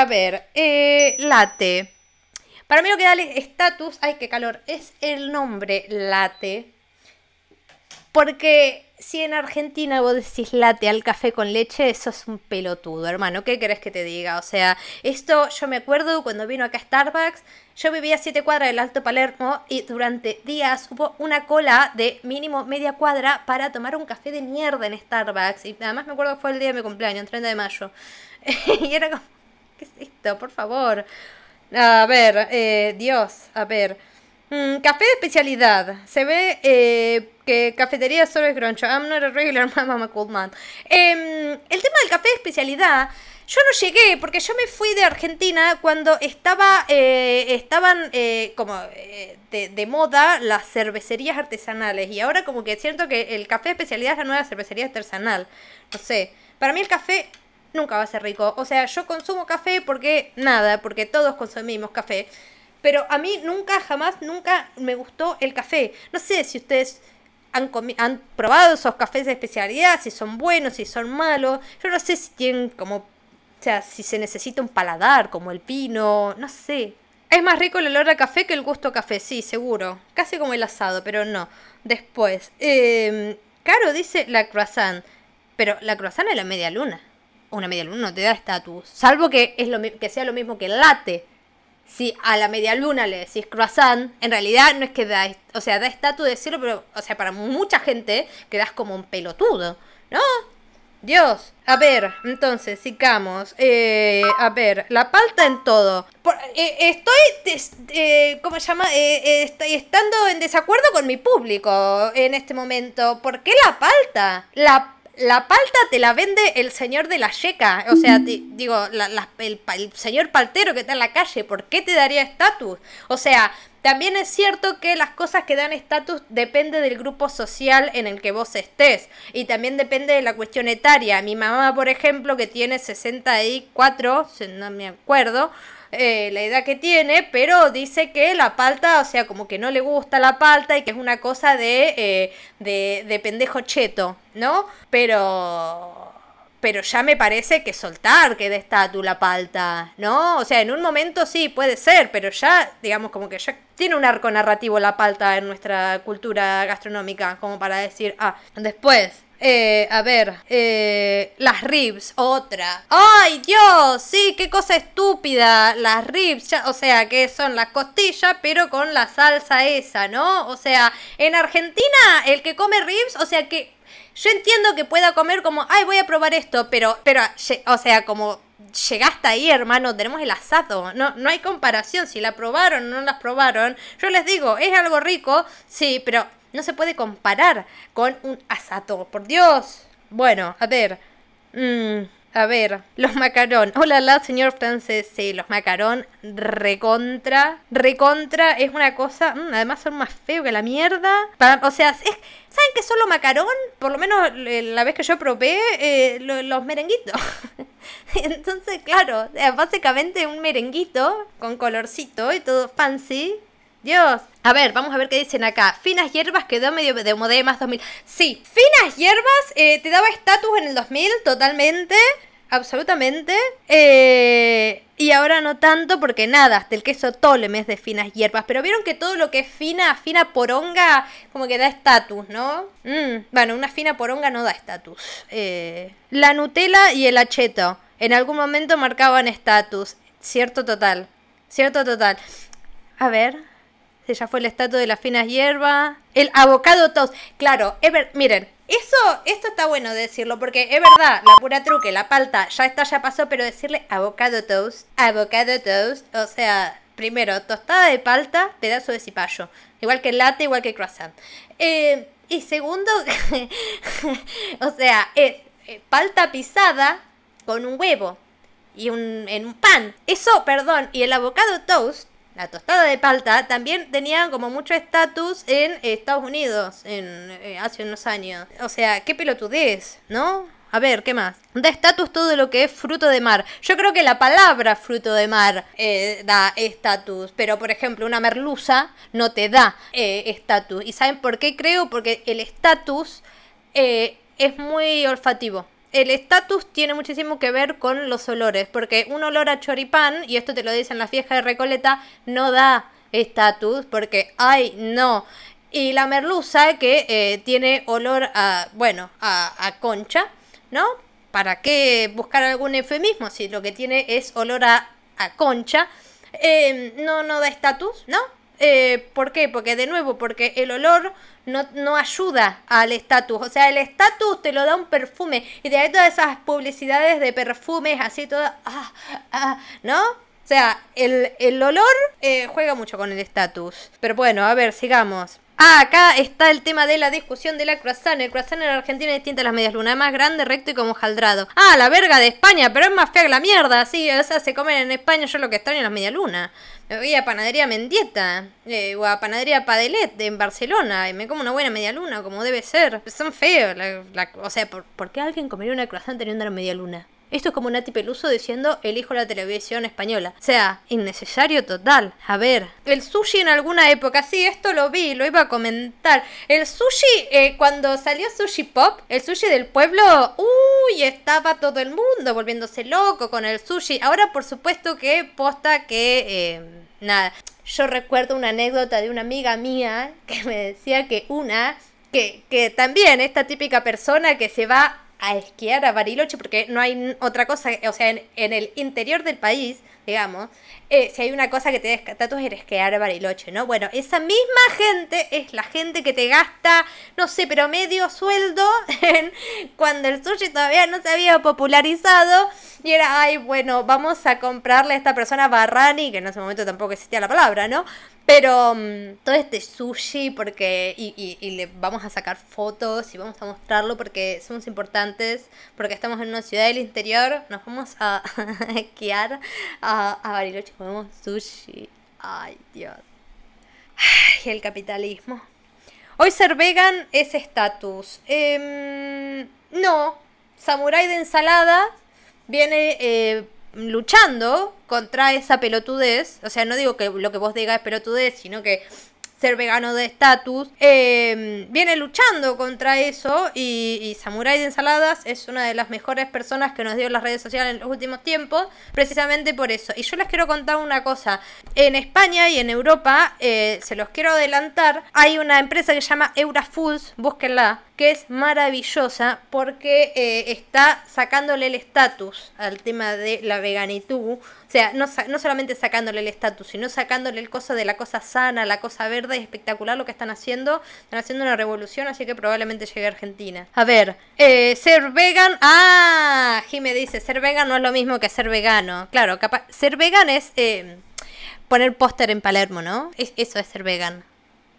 A ver, eh, late. Para mí lo que da estatus, ay, qué calor, es el nombre late. Porque si en Argentina vos decís late al café con leche, eso es un pelotudo, hermano. ¿Qué querés que te diga? O sea, esto yo me acuerdo cuando vino acá a Starbucks, yo vivía a 7 cuadras del Alto Palermo y durante días hubo una cola de mínimo media cuadra para tomar un café de mierda en Starbucks. Y nada más me acuerdo que fue el día de mi cumpleaños, el 30 de mayo. y era como ¿Qué es esto? Por favor. A ver, eh, Dios, a ver. Mm, café de especialidad. Se ve eh, que cafetería solo es groncho. I'm not a regular mama, a cool man. Em, el tema del café de especialidad. Yo no llegué porque yo me fui de Argentina cuando estaba, eh, estaban como de, de, moda las cervecerías artesanales y ahora como que es cierto que el café de especialidad es la nueva cervecería artesanal. No sé, para mí el café nunca va a ser rico. O sea, yo consumo café porque nada, porque todos consumimos café. Pero a mí nunca, jamás, nunca me gustó el café. No sé si ustedes han, han probado esos cafés de especialidad, si son buenos, si son malos. Yo no sé si tienen como, o sea, si se necesita un paladar como el pino, no sé. Es más rico el olor a café que el gusto a café, sí, seguro. Casi como el asado, pero no. Después, em, Caro dice la croissant, pero la croissant es la media luna una media luna no te da estatus. Salvo que, es lo, que sea lo mismo que late. Si a la media luna le decís croissant, en realidad no es que da, o sea, da estatus decirlo, pero, o sea, para mucha gente quedas como un pelotudo, ¿no? Dios. A ver, entonces, sigamos. Eh, a ver, la palta en todo. Eh, estoy, eh, ¿cómo se llama? estoy estando en desacuerdo con mi público en este momento. ¿Por qué la palta? La la palta te la vende el señor de la yeca. O sea, digo, el, señor paltero que está en la calle, ¿por qué te daría estatus? O sea, también es cierto que las cosas que dan estatus depende del grupo social en el que vos estés. Y también depende de la cuestión etaria. Mi mamá, por ejemplo, que tiene 64, no me acuerdo, eh, la edad que tiene, pero dice que la palta, o sea, como que no le gusta la palta y que es una cosa de, eh, de, pendejo cheto, ¿no? Pero pero ya me parece que soltar que de la palta, ¿no? O sea, en un momento sí, puede ser, pero ya, digamos, como que ya tiene un arco narrativo la palta en nuestra cultura gastronómica, como para decir, ah, después, eh, a ver, eh, las ribs, otra. ¡Ay, Dios! Sí, qué cosa estúpida. Las ribs, o sea, que son las costillas, pero con la salsa esa, ¿no? O sea, en Argentina, el que come ribs, o sea, que yo entiendo que pueda comer como, ay, voy a probar esto, pero, pero, o sea, como llegaste ahí, hermano, tenemos el asado. No, no hay comparación si la probaron o no las probaron. Yo les digo, es algo rico, sí, pero no se puede comparar con un asato, por Dios. Bueno, a ver. Mm, a ver, los macarón. Hola, la señor francés. Sí, los macarón recontra. Recontra es una cosa. Mm, además, son más feos que la mierda. o sea, ¿saben que son los macarón? Por lo menos eh, la vez que yo probé, eh, los merenguitos. Entonces, claro, básicamente un merenguito con colorcito y todo fancy. Dios, a ver, vamos a ver qué dicen acá. Finas hierbas quedó medio de Modemas 2000. Sí, finas hierbas eh, te daba estatus en el 2000 totalmente. Absolutamente. Eh, y ahora no tanto porque nada, hasta el queso tole es de finas hierbas. Pero vieron que todo lo que es fina, fina poronga, como que da estatus, ¿no? Mm, bueno, una fina poronga no da estatus. Eh, la Nutella y el Hacheto. En algún momento marcaban estatus. Cierto total. Cierto total. A ver ella fue el estatua de las finas hierbas, el abocado toast. Claro, Ever, miren, eso, esto está bueno decirlo, porque es verdad, la pura truque, la palta, ya está, ya pasó, pero decirle abocado toast, avocado toast, o sea, primero, tostada de palta, pedazo de cipallo, igual que latte, igual que croissant. Eh, y segundo, o sea, eh, palta pisada con un huevo y un, en un pan. Eso, perdón, y el abocado toast la tostada de palta también tenía como mucho estatus en Estados Unidos en, eh, hace unos años. O sea, qué pelotudez, ¿no? A ver, ¿qué más? Da estatus todo lo que es fruto de mar. Yo creo que la palabra fruto de mar eh, da estatus, pero por ejemplo una merluza no te da eh, estatus. ¿Y saben por qué creo? Porque el estatus es muy olfativo el estatus tiene muchísimo que ver con los olores, porque un olor a choripán, y esto te lo dicen las viejas de Recoleta, no da estatus, porque, ay, no. Y la merluza que eh, tiene olor a, bueno, a, a concha, ¿no? ¿Para qué buscar algún eufemismo si lo que tiene es olor a, a concha? Eh, no, no da estatus, ¿no? Eh, ¿Por qué? Porque de nuevo, porque el olor no, ayuda al estatus. O sea, el estatus te lo da un perfume. Y de ahí todas esas publicidades de perfumes así, todo ah, ah, ¿No? O sea, el, olor eh, juega mucho con el estatus. Pero bueno, a ver, sigamos. Ah, acá está el tema de la discusión de la croissant. El croissant en Argentina es distinto a las medias lunas. Más grande, recto y como jaldrado. Ah, la verga de España, pero es más fea que la mierda. Sí, o sea, se comen en España yo lo que extraño en las medias lunas voy a Panadería Mendieta eh, o a Panadería Padelet en Barcelona y me como una buena media luna, como debe ser. Son feos. La, o sea, ¿por, qué alguien comería una croissant teniendo una media luna? Esto es como Nati Peluso diciendo elijo la televisión española. O sea, innecesario total. A ver, el sushi en alguna época, sí, esto lo vi, lo iba a comentar. El sushi, eh, cuando salió Sushi Pop, el sushi del pueblo, uy, estaba todo el mundo volviéndose loco con el sushi. Ahora, por supuesto que posta que... Eh, nada, yo recuerdo una anécdota de una amiga mía que me decía que una, que, que también esta típica persona que se va a esquiar a Bariloche porque no hay otra cosa, o sea, en, el interior del país, digamos, eh, si hay una cosa que te descata tú es esquiar a Bariloche, ¿no? Bueno, esa misma gente es la gente que te gasta, no sé, pero medio sueldo en, cuando el sushi todavía no se había popularizado y era, ay, bueno, vamos a comprarle a esta persona Barrani, que en ese momento tampoco existía la palabra, ¿no? Pero mm, todo este sushi, porque. Y, le vamos a sacar fotos y vamos a mostrarlo porque somos importantes, porque estamos en una ciudad del interior. Nos vamos a esquiar a, a Bariloche y comemos sushi. Ay, Dios. Y el capitalismo. Hoy ser vegan es estatus. Em, no. Samurai de ensalada viene. Eh, luchando contra esa pelotudez, o sea, no digo que lo que vos digas es pelotudez, sino que ser vegano de estatus, em, viene luchando contra eso y, Samurai de Ensaladas es una de las mejores personas que nos dio las redes sociales en los últimos tiempos, precisamente por eso. Y yo les quiero contar una cosa, en España y en Europa, eh, se los quiero adelantar, hay una empresa que se llama Eurafoods, búsquenla, que es maravillosa porque eh, está sacándole el estatus al tema de la veganitud. O sea, no, no solamente sacándole el estatus, sino sacándole el cosa de la cosa sana, la cosa verde. Es espectacular lo que están haciendo. Están haciendo una revolución, así que probablemente llegue a Argentina. A ver, eh, ser vegan. Ah, Jimmy dice, ser vegan no es lo mismo que ser vegano. Claro, ser vegan es... Eh, poner póster en Palermo, ¿no? Eso es ser vegan.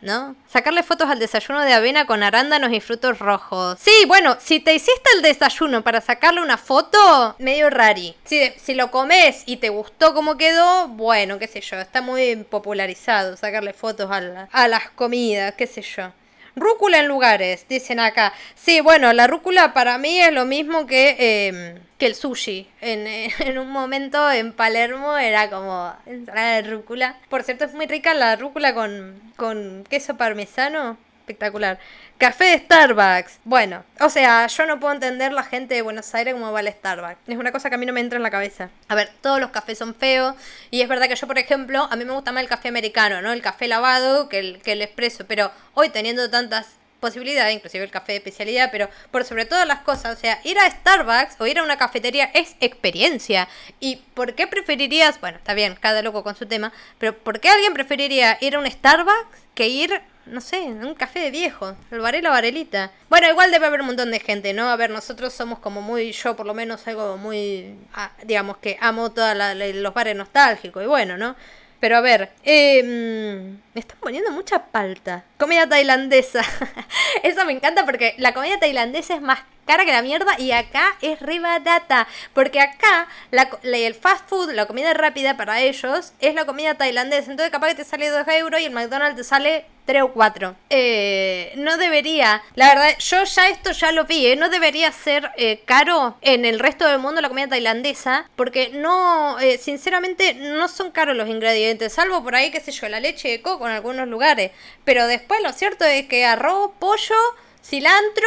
¿no? Sacarle fotos al desayuno de avena con arándanos y frutos rojos. Sí, bueno, si te hiciste el desayuno para sacarle una foto, medio rari. Si, lo comes y te gustó cómo quedó, bueno, qué sé yo, está muy popularizado sacarle fotos a, a las comidas, qué sé yo. Rúcula en lugares, dicen acá. Sí, bueno, la rúcula para mí es lo mismo que, em, que el sushi. Eh, en, un momento en Palermo era como entrar en rúcula. Por cierto, es muy rica la rúcula con, con queso parmesano espectacular. Café de Starbucks. Bueno, o sea, yo no puedo entender la gente de Buenos Aires cómo va el Starbucks. Es una cosa que a mí no me entra en la cabeza. A ver, todos los cafés son feos. Y es verdad que yo, por ejemplo, a mí me gusta más el café americano, ¿no? El café lavado que el, que el expreso. Pero hoy teniendo tantas posibilidades, inclusive el café de especialidad, pero por sobre todas las cosas, o sea, ir a Starbucks o ir a una cafetería es experiencia. ¿Y por qué preferirías, bueno, está bien, cada loco con su tema, pero ¿por qué alguien preferiría ir a un Starbucks que ir no sé, un café de viejo, el varelo Varelita. Bueno, igual debe haber un montón de gente, ¿no? A ver, nosotros somos como muy, yo por lo menos algo muy, ah, digamos que amo todos los bares nostálgicos y bueno, ¿no? Pero a ver, eh, me están poniendo mucha palta. Comida tailandesa. Eso me encanta porque la comida tailandesa es más cara que la mierda y acá es re barata. Porque acá la, el fast food, la comida rápida para ellos, es la comida tailandesa. Entonces capaz que te sale 2 euros y el McDonald's te sale 3 o 4. Eh, no debería, la verdad, yo ya esto ya lo vi, eh, no debería ser eh, caro en el resto del mundo la comida tailandesa, porque no, sinceramente, no son caros los ingredientes, salvo por ahí, qué sé yo, la leche de coco en algunos lugares. Pero después lo cierto es que arroz, pollo, cilantro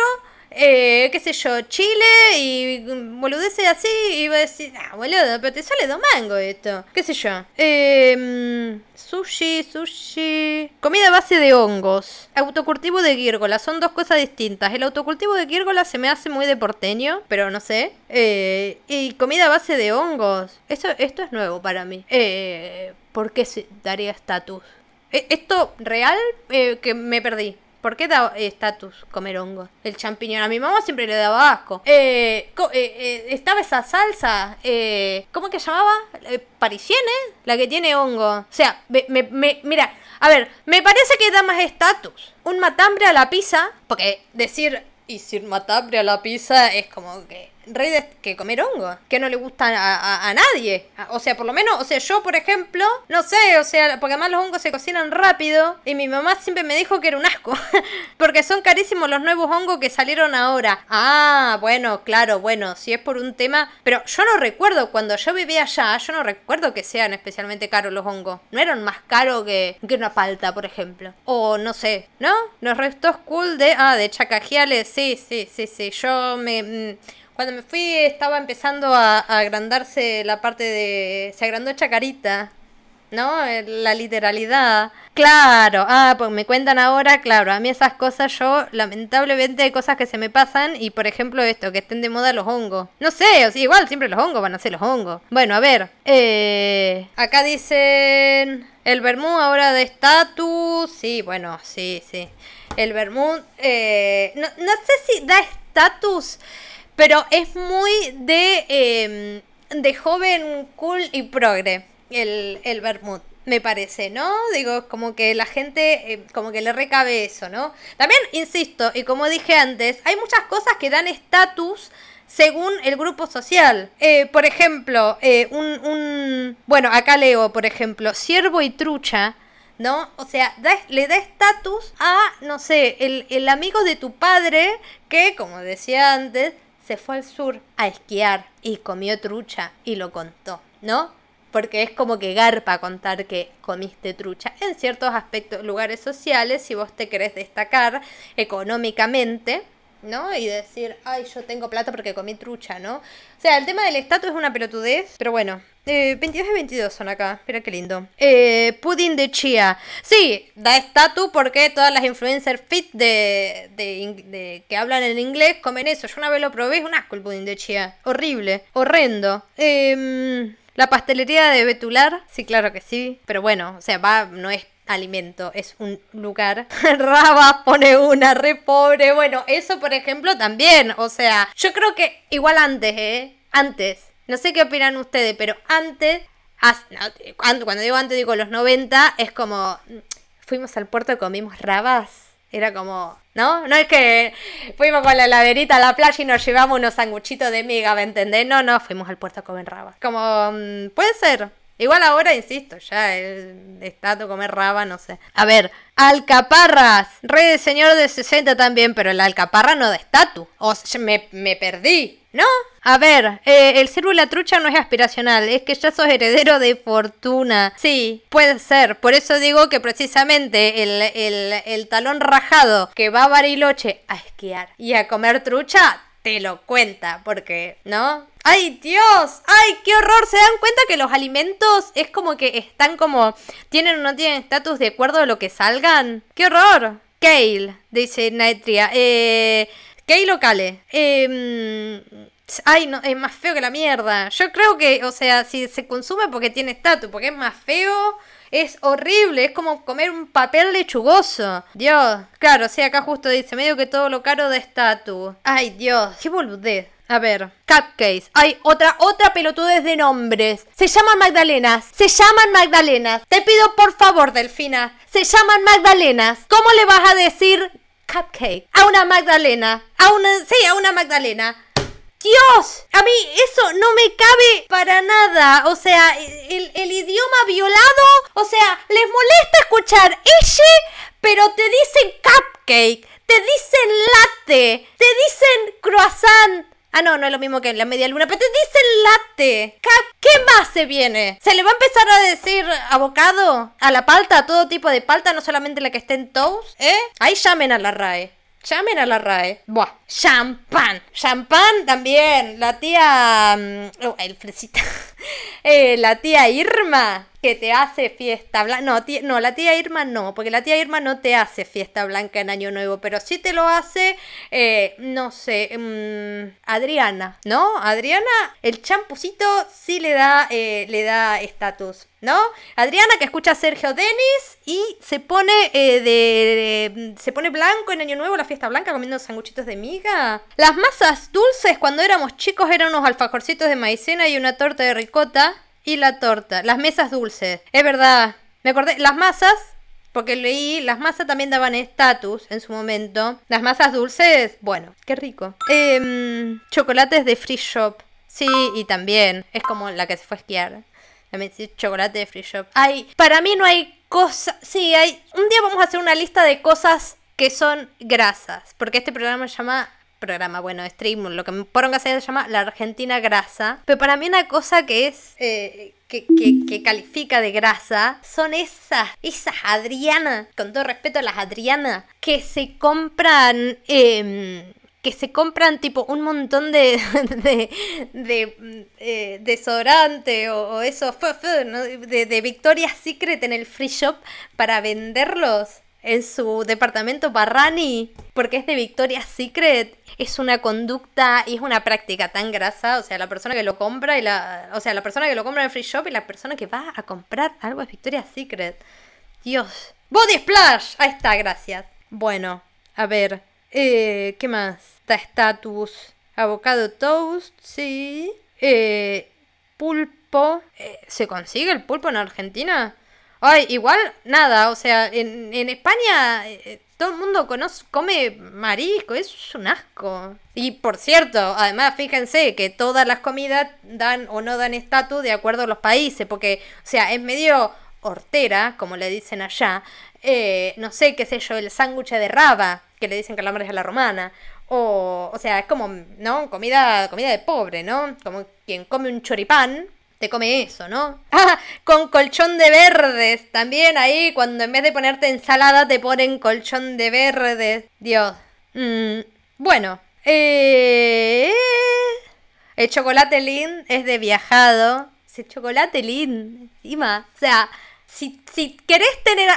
eh, qué sé yo, Chile y boludeces así y va a decir, ah, boludo, pero te sale domingo esto. Qué sé yo. Eh, sushi, sushi. Comida base de hongos. Autocultivo de guírgola, Son dos cosas distintas. El autocultivo de guírgola se me hace muy de porteño, pero no sé. Eh, y comida base de hongos. Eso, esto es nuevo para mí. Eh, ¿Por qué daría estatus? E, ¿Esto real? Eh, que me perdí. ¿Por qué da estatus comer hongo? El champiñón. A mi mamá siempre le daba asco. Eh, eh, eh, estaba esa salsa. ¿Cómo que llamaba? Parisienne. La que tiene hongo. O sea, me, mira. A ver, me parece que da más estatus. Un matambre a la pizza. Porque decir y sin matambre a la pizza es como que redes que comer hongo, que no le gusta a, nadie. Ah, o sea, por lo menos, o sea, yo por ejemplo, no sé, o sea, porque además los hongos se cocinan rápido y mi mamá siempre me dijo que era un asco, porque son carísimos los nuevos hongos que salieron ahora. Ah, bueno, claro, bueno, si es por un tema, pero yo no recuerdo cuando yo vivía allá, yo no recuerdo que sean especialmente caros los hongos. No eran más caros que, una palta, por ejemplo. O no sé, ¿no? Los restos cool de, ah, de chacajiales, sí, sí, sí, sí. Yo me... Mm, cuando me fui estaba empezando a, agrandarse la parte de... Se agrandó Chacarita. ¿no? La literalidad. Claro, ah, pues me cuentan ahora, claro, a mí esas cosas yo, lamentablemente hay cosas que se me pasan y por ejemplo esto, que estén de moda los hongos. No sé, o igual siempre los hongos van a ser los hongos. Bueno, a ver, eh, acá dicen el vermú ahora de estatus, sí, bueno, sí, sí. El vermú, eh, no, no sé si da estatus. Pero es muy em, de, joven, cool y progre el, el me parece, ¿no? Digo, como que la gente, em, como que le recabe eso, ¿no? También, insisto, y como dije antes, hay muchas cosas que dan estatus según el grupo social. Eh, por ejemplo, eh, un, bueno, acá leo, por ejemplo, siervo y trucha. ¿No? O sea, le da estatus a, no sé, el amigo de tu padre que, como decía antes, se fue al sur a esquiar y comió trucha y lo contó, ¿no? Porque es como que garpa contar que comiste trucha. En ciertos aspectos, lugares sociales, si vos te querés destacar económicamente, ¿no? Y decir, ay, yo tengo plata porque comí trucha, ¿no? O sea, el tema del estatus es una pelotudez, pero bueno, 22 y 22 son acá, mira qué lindo. Eh, pudding de chía. Sí, da estatus porque todas las influencers fit de, de, que hablan en inglés comen eso. Yo una vez lo probé, es un asco el pudding de chía. Horrible, horrendo. Em, la pastelería de Betular, sí, claro que sí. Pero bueno, o sea, va, no es alimento, es un lugar. Rabas pone una, re pobre. Bueno, eso por ejemplo también. O sea, yo creo que igual antes, ¿eh? Antes no sé qué opinan ustedes, pero antes, cuando digo antes digo los 90, es como, fuimos al puerto y comimos rabas. Era como, ¿no? No es que fuimos con la laderita a la playa y nos llevamos unos sanguchitos de miga, ¿me entendés? No, no, fuimos al puerto a comer rabas. Como, mm, puede ser. Igual ahora, insisto, ya está estatu comer rabas, no sé. A ver, alcaparras. Rey de señor de 60 también, pero el alcaparra no de estatus. O sea, me, me perdí. No, a ver, eh, el círculo la trucha no es aspiracional, es que ya sos heredero de fortuna. Sí, puede ser. Por eso digo que precisamente el, talón rajado que va a Bariloche a esquiar y a comer trucha, te lo cuenta, porque, ¿no? ¡Ay, Dios! ¡Ay, qué horror! ¿Se dan cuenta que los alimentos es como que están como. tienen o no tienen estatus de acuerdo a lo que salgan? ¡Qué horror! Kale, dice Naitria. Eh. ¿Qué hay locales? Eh, ay, no, es más feo que la mierda. Yo creo que, o sea, si se consume porque tiene estatus, porque es más feo, es horrible, es como comer un papel lechugoso. Dios, claro, sí, acá justo dice, medio que todo lo caro de estatus. Ay, Dios, qué boludez. A ver, Cupcakes. Hay otra, otra pelotudez de nombres. Se llaman Magdalenas. Se llaman Magdalenas. Te pido por favor, Delfina. Se llaman Magdalenas. ¿Cómo le vas a decir cupcake, a una Magdalena, a una, sí, a una Magdalena. Dios, a mí eso no me cabe para nada. O sea, el, idioma violado, o sea, les molesta escuchar ella, pero te dicen cupcake, te dicen latte, te dicen croissant, Ah, no, no es lo mismo que la media luna. Pero te dicen latte. ¿Qué más se viene? ¿Se le va a empezar a decir abocado? ¿A la palta? ¿A todo tipo de palta? No solamente la que esté en toast. ¿Eh? Ahí llamen a la RAE. Llamen a la RAE. Buah. Champán. Champán también. La tía. Mm, oh, el fresita. Eh, la tía Irma que te hace fiesta blanca. No, no, la tía Irma no, porque la tía Irma no te hace fiesta blanca en Año Nuevo, pero sí te lo hace, eh, no sé, mm, Adriana, ¿no? Adriana, el champucito sí le da eh, le da estatus. ¿no? Adriana que escucha a Sergio Denis y se pone eh, de, se pone blanco en Año Nuevo, la fiesta blanca, comiendo sanguchitos de miga. Las masas dulces cuando éramos chicos eran unos alfajorcitos de maicena y una torta de ricota y la torta. Las mesas dulces. Es verdad. Me acordé. Las masas. Porque leí, las masas también daban estatus en su momento. Las masas dulces, bueno, qué rico. Em, chocolates de free shop. Sí, y también. Es como la que se fue a esquiar. chocolate de free shop. Ay, para mí no hay cosa. Sí, hay. Un día vamos a hacer una lista de cosas que son grasas. Porque este programa se llama programa, bueno, stream, lo que poronga se llama La Argentina Grasa. Pero para mí una cosa que es... Eh, que, califica de grasa son esas, esas Adriana con todo respeto a las Adriana que se compran, em, que se compran tipo un montón de, de, de eh, desodorante o, eso, de, de Victoria's Secret en el free shop para venderlos en su departamento Barrani, porque es de Victoria's Secret, es una conducta y es una práctica tan grasa, o sea, la persona que lo compra y la, o sea, la persona que lo compra en free shop y la persona que va a comprar algo es Victoria's Secret. Dios. Body Splash, ahí está, gracias. Bueno, a ver, eh, ¿qué más? Está status, avocado toast, sí. Eh, pulpo, eh, ¿se consigue el pulpo en Argentina? Ay, igual nada, o sea, en, en España eh, todo el mundo conoce, come marisco, es un asco. Y por cierto, además fíjense que todas las comidas dan o no dan estatus de acuerdo a los países, porque, o sea, es medio hortera, como le dicen allá, eh, no sé, qué sé yo, el sándwich de raba, que le dicen calamares a la romana, o, o sea, es como, ¿no? Comida, comida de pobre, ¿no? Como quien come un choripán, te come eso, ¿no? Ah, con colchón de verdes. También ahí, cuando en vez de ponerte ensalada, te ponen colchón de verdes. Dios. Mm, bueno. Eh, el chocolate Lin es de viajado. ¿El chocolate Lin, encima. O sea, si, si querés tener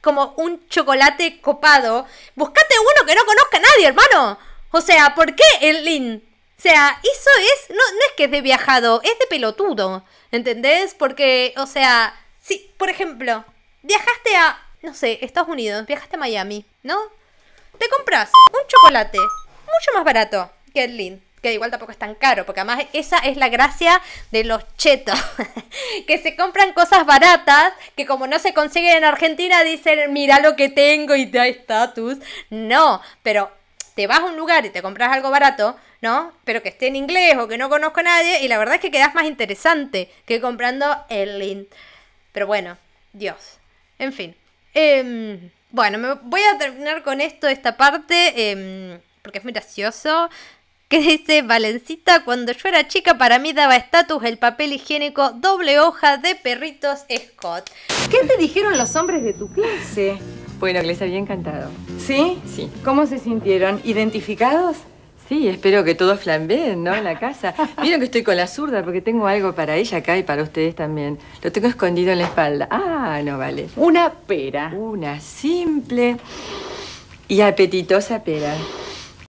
como un chocolate copado, buscate uno que no conozca a nadie, hermano. O sea, ¿por qué el Lin? O sea, eso es, no, es que es de viajado, es de pelotudo, ¿entendés? Porque, o sea, si, por ejemplo, viajaste a, no sé, Estados Unidos, viajaste a Miami, ¿no? Te compras un chocolate mucho más barato que el link que igual tampoco es tan caro, porque además esa es la gracia de los chetos, que se compran cosas baratas, que como no se consiguen en Argentina dicen, mira lo que tengo y da estatus. No, pero te vas a un lugar y te compras algo barato, ¿no? Pero que esté en inglés o que no conozco a nadie y la verdad es que quedas más interesante que comprando el link. Pero bueno, Dios. En fin. Em, bueno, me voy a terminar con esto, esta parte, em, porque es muy gracioso. Que dice Valencita, cuando yo era chica para mí daba estatus el papel higiénico doble hoja de perritos Scott. ¿Qué te dijeron los hombres de tu clase? Bueno, que les había encantado. ¿Sí? Sí. ¿Cómo se sintieron? ¿Identificados? Sí, espero que todos flambeen, ¿no? En la casa. Vieron que estoy con la zurda porque tengo algo para ella acá y para ustedes también. Lo tengo escondido en la espalda. Ah, no vale. Una pera. Una simple y apetitosa pera.